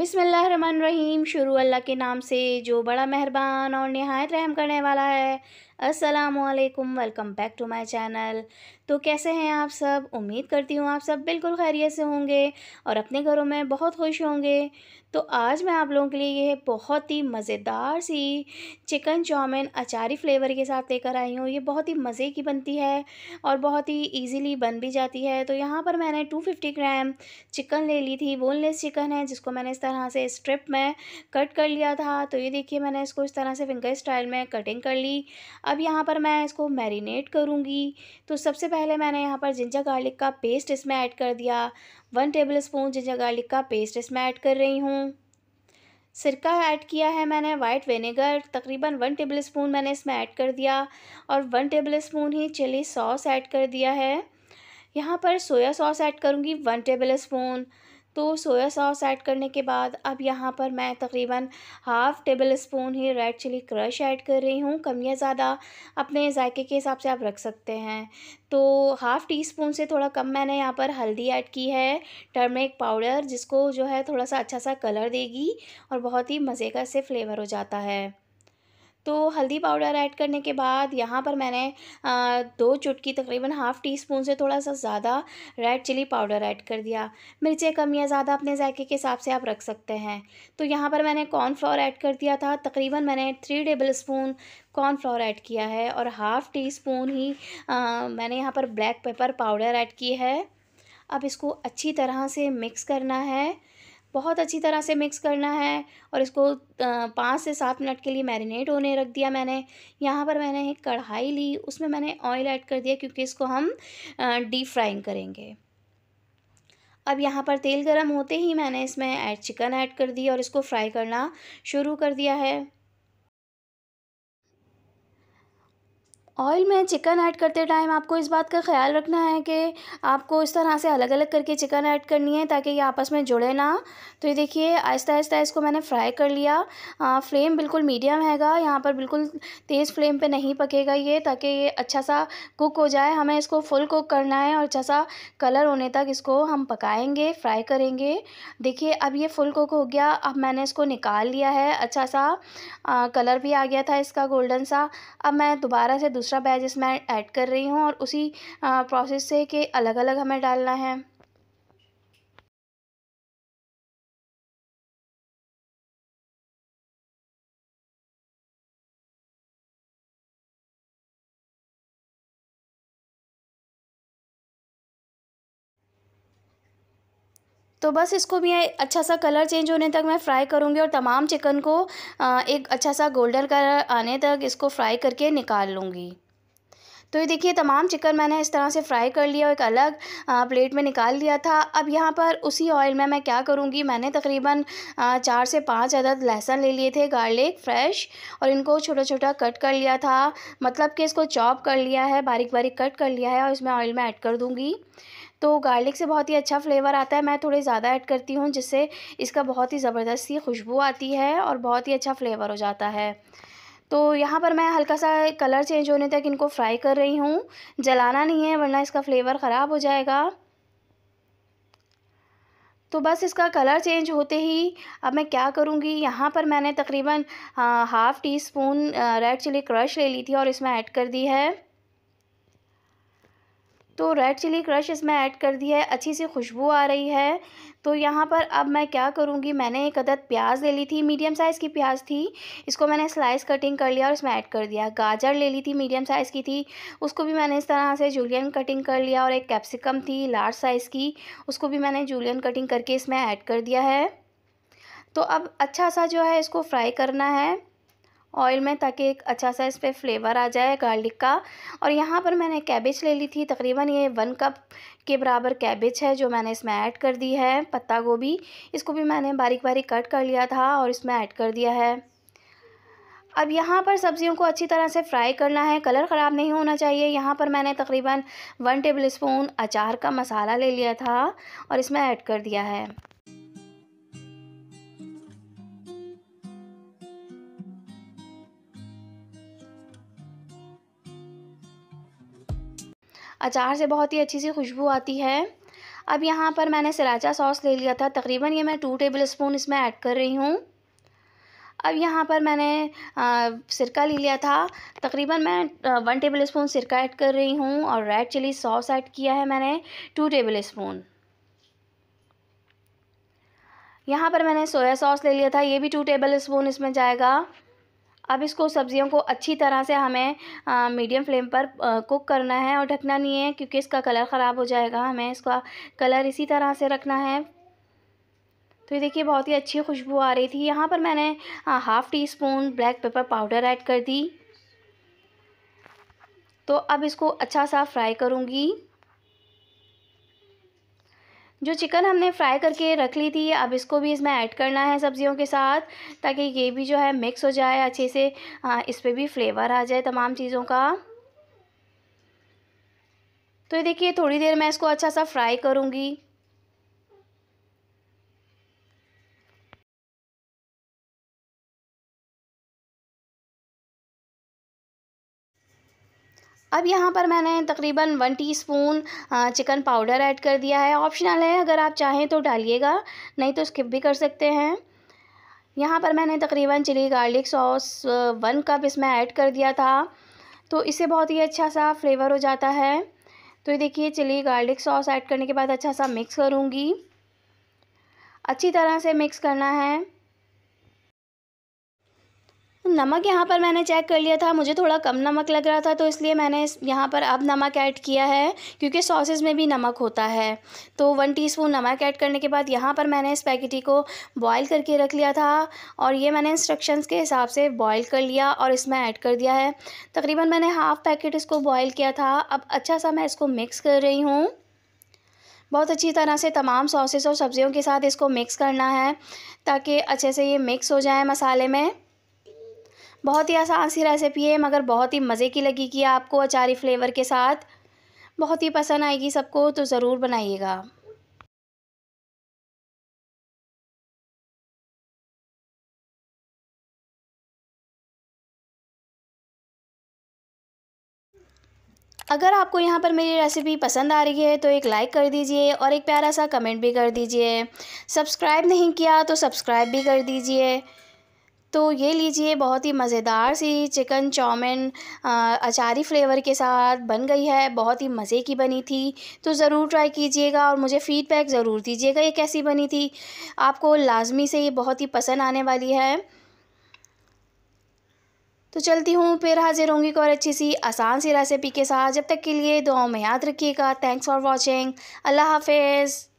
बिसमीम शुरू अल्लाह के नाम से जो बड़ा मेहरबान और नहायत रहम करने वाला है असलकम welcome back to my channel तो कैसे हैं आप सब उम्मीद करती हूँ आप सब बिल्कुल खैरियत से होंगे और अपने घरों में बहुत खुश होंगे तो आज मैं आप लोगों के लिए यह बहुत ही मज़ेदार सी चिकन चाउमिन अचारी फ्लेवर के साथ लेकर आई हूँ ये बहुत ही मज़े की बनती है और बहुत ही ईजिली बन भी जाती है तो यहाँ पर मैंने टू फिफ़्टी ग्राम चिकन ले ली थी बोनलेस चिकन है जिसको मैंने इस तरह से स्ट्रिप में कट कर लिया था तो ये देखिए मैंने इसको इस तरह से फिंगर स्टाइल में कटिंग कर ली अब यहाँ पर मैं इसको मैरिनेट करूँगी तो सबसे पहले मैंने यहाँ पर जिंजर गार्लिक का पेस्ट इसमें ऐड कर दिया one tablespoon ginger garlic का पेस्ट इसमें ऐड कर रही हूँ सिरका ऐड किया है मैंने वाइट विनेगर तकरीबन वन टेबल स्पून मैंने इसमें ऐड कर दिया और वन टेबल स्पून ही चिली सॉस ऐड कर दिया है यहाँ पर सोया सॉस ऐड करूँगी वन टेबल स्पून तो सोया सॉस ऐड करने के बाद अब यहाँ पर मैं तकरीबन हाफ़ टेबल स्पून ही रेड चिली क्रश ऐड कर रही हूँ कम या ज़्यादा अपने जायके के हिसाब से आप रख सकते हैं तो हाफ़ टी स्पून से थोड़ा कम मैंने यहाँ पर हल्दी ऐड की है टर्मरिक पाउडर जिसको जो है थोड़ा सा अच्छा सा कलर देगी और बहुत ही मज़े का से फ्लेवर हो जाता है तो हल्दी पाउडर ऐड करने के बाद यहाँ पर मैंने दो चुटकी तकरीबन हाफ़ टी स्पून से थोड़ा सा ज़्यादा रेड चिली पाउडर ऐड कर दिया मिर्चें कम या ज़्यादा अपने जायके के हिसाब से आप रख सकते हैं तो यहाँ पर मैंने कॉर्नफ्लोर ऐड कर दिया था तकरीबन मैंने three tablespoon cornflour add किया है और हाफ़ टी स्पून ही आ, मैंने यहाँ पर ब्लैक पेपर पाउडर ऐड की है अब इसको अच्छी तरह से मिक्स करना है बहुत अच्छी तरह से मिक्स करना है और इसको पाँच से सात मिनट के लिए मैरिनेट होने रख दिया मैंने यहाँ पर मैंने एक कढ़ाई ली उसमें मैंने ऑयल ऐड कर दिया क्योंकि इसको हम डीप फ्राइंग करेंगे अब यहाँ पर तेल गरम होते ही मैंने इसमें ऐड चिकन ऐड कर दिया और इसको फ्राई करना शुरू कर दिया है ऑयल में चिकन ऐड करते टाइम आपको इस बात का ख्याल रखना है कि आपको इस तरह से अलग अलग करके चिकन ऐड करनी है ताकि ये आपस में जुड़े ना तो ये देखिए आहिस्ता आहिस्ता इसको मैंने फ्राई कर लिया आ, फ्लेम बिल्कुल मीडियम हैगा यहाँ पर बिल्कुल तेज़ फ्लेम पे नहीं पकेगा ये ताकि ये अच्छा सा कुक हो जाए हमें इसको फुल कुक करना है और अच्छा सा कलर होने तक इसको हम पकाएँगे फ्राई करेंगे देखिए अब ये फुल कुक हो गया अब मैंने इसको निकाल लिया है अच्छा सा आ, कलर भी आ गया था इसका गोल्डन सा अब मैं दोबारा से दूसरे दूसरा बैच इसमें ऐड कर रही हूँ और उसी प्रोसेस से कि अलग अलग हमें डालना है तो बस इसको भी अच्छा सा कलर चेंज होने तक मैं फ्राई करूँगी और तमाम चिकन को एक अच्छा सा गोल्डन कलर आने तक इसको फ्राई करके निकाल लूँगी तो ये देखिए तमाम चिकन मैंने इस तरह से फ्राई कर लिया और एक अलग प्लेट में निकाल लिया था अब यहाँ पर उसी ऑयल में मैं क्या करूँगी मैंने तकरीबन चार से पाँच अदद लहसुन ले लिए थे गार्लिक फ्रेश और इनको छोटा छोटा कट कर लिया था मतलब कि इसको चॉप कर लिया है बारीक बारीक कट कर लिया है और इसमें ऑयल में ऐड कर दूँगी तो गार्लिक से बहुत ही अच्छा फ्लेवर आता है मैं थोड़े ज़्यादा ऐड करती हूँ जिससे इसका बहुत ही ज़बरदस्त सी खुशबू आती है और बहुत ही अच्छा फ्लेवर हो जाता है तो यहाँ पर मैं हल्का सा कलर चेंज होने तक इनको फ्राई कर रही हूँ जलाना नहीं है वरना इसका फ्लेवर ख़राब हो जाएगा तो बस इसका कलर चेंज होते ही अब मैं क्या करूँगी यहाँ पर मैंने तकरीबन half teaspoon red chilli crush ले ली थी और इसमें ऐड कर दी है तो रेड चिली क्रश इसमें ऐड कर दी है अच्छी सी खुशबू आ रही है तो यहाँ पर अब मैं क्या करूँगी मैंने एक अदद प्याज ले ली थी मीडियम साइज़ की प्याज थी इसको मैंने स्लाइस कटिंग कर लिया और इसमें ऐड कर दिया गाजर ले ली थी मीडियम साइज़ की थी उसको भी मैंने इस तरह से जूलियन कटिंग कर लिया और एक कैप्सिकम थी लार्ज साइज़ की उसको भी मैंने जूलियन कटिंग करके इसमें ऐड कर दिया है तो अब अच्छा सा जो है इसको फ्राई करना है ऑयल में ताकि एक अच्छा सा इस पर फ्लेवर आ जाए गार्लिक का और यहाँ पर मैंने कैबेज ले ली थी तकरीबन ये वन कप के बराबर कैबेज है जो मैंने इसमें ऐड कर दी है पत्ता गोभी इसको भी मैंने बारीक बारीक कट कर लिया था और इसमें ऐड कर दिया है अब यहाँ पर सब्जियों को अच्छी तरह से फ्राई करना है कलर ख़राब नहीं होना चाहिए यहाँ पर मैंने तकरीबन वन टेबल स्पून अचार का मसाला ले लिया था और इसमें ऐड कर दिया है अचार से बहुत ही अच्छी सी खुशबू आती है अब यहाँ पर मैंने सराचा सॉस ले लिया था तकरीबन ये मैं टू टेबल स्पून इसमें ऐड कर रही हूँ अब यहाँ पर मैंने आ, सिरका ले लिया था तकरीबन मैं वन टेबल स्पून सिरका ऐड कर रही हूँ और रेड चिली सॉस ऐड किया है मैंने टू टेबल स्पून यहाँ पर मैंने सोया सॉस ले लिया था ये भी टू टेबल स्पून इसमें जाएगा अब इसको सब्जियों को अच्छी तरह से हमें मीडियम फ्लेम पर कुक करना है और ढकना नहीं है क्योंकि इसका कलर ख़राब हो जाएगा हमें इसका कलर इसी तरह से रखना है तो ये देखिए बहुत ही अच्छी खुशबू आ रही थी यहाँ पर मैंने half teaspoon black pepper powder add कर दी तो अब इसको अच्छा सा फ्राई करूँगी जो चिकन हमने फ्राई करके रख ली थी अब इसको भी इसमें ऐड करना है सब्ज़ियों के साथ ताकि ये भी जो है मिक्स हो जाए अच्छे से इस पर भी फ्लेवर आ जाए तमाम चीज़ों का तो ये देखिए थोड़ी देर मैं इसको अच्छा सा फ्राई करूँगी अब यहाँ पर मैंने तकरीबन one teaspoon chicken powder add कर दिया है ऑप्शनल है अगर आप चाहें तो डालिएगा नहीं तो स्किप भी कर सकते हैं यहाँ पर मैंने तकरीबन chilli garlic sauce one cup इसमें ऐड कर दिया था तो इससे बहुत ही अच्छा सा फ्लेवर हो जाता है तो ये देखिए चिली गार्लिक सॉस ऐड करने के बाद अच्छा सा मिक्स करूँगी अच्छी तरह से मिक्स करना है नमक यहाँ पर मैंने चेक कर लिया था मुझे थोड़ा कम नमक लग रहा था तो इसलिए मैंने यहाँ पर अब नमक ऐड किया है क्योंकि सॉसेज में भी नमक होता है तो वन टीस्पून नमक ऐड करने के बाद यहाँ पर मैंने इस पैकेटी को बॉईल करके रख लिया था और ये मैंने इंस्ट्रक्शंस के हिसाब से बॉईल कर लिया और इसमें ऐड कर दिया है तकरीबन मैंने हाफ़ पैकेट इसको बॉयल किया था अब अच्छा सा मैं इसको मिक्स कर रही हूँ बहुत अच्छी तरह से तमाम सॉसेस और सब्ज़ियों के साथ इसको मिक्स करना है ताकि अच्छे से ये मिक्स हो जाए मसाले में बहुत ही आसान सी रेसिपी है मगर बहुत ही मज़े की लगी कि आपको अचारी फ्लेवर के साथ बहुत ही पसंद आएगी सबको तो ज़रूर बनाइएगा अगर आपको यहाँ पर मेरी रेसिपी पसंद आ रही है तो एक लाइक कर दीजिए और एक प्यारा सा कमेंट भी कर दीजिए सब्सक्राइब नहीं किया तो सब्सक्राइब भी कर दीजिए तो ये लीजिए बहुत ही मज़ेदार सी चिकन चाउमिन अचारी फ्लेवर के साथ बन गई है बहुत ही मज़े की बनी थी तो ज़रूर ट्राई कीजिएगा और मुझे फ़ीडबैक ज़रूर दीजिएगा ये कैसी बनी थी आपको लाजमी से ये बहुत ही पसंद आने वाली है तो चलती हूँ फिर हाजिर होंगी और अच्छी सी आसान सी रेसिपी के साथ जब तक के लिए दुआओं में याद रखिएगा थैंक्स फॉर वॉचिंग अल्लाह हाफिज़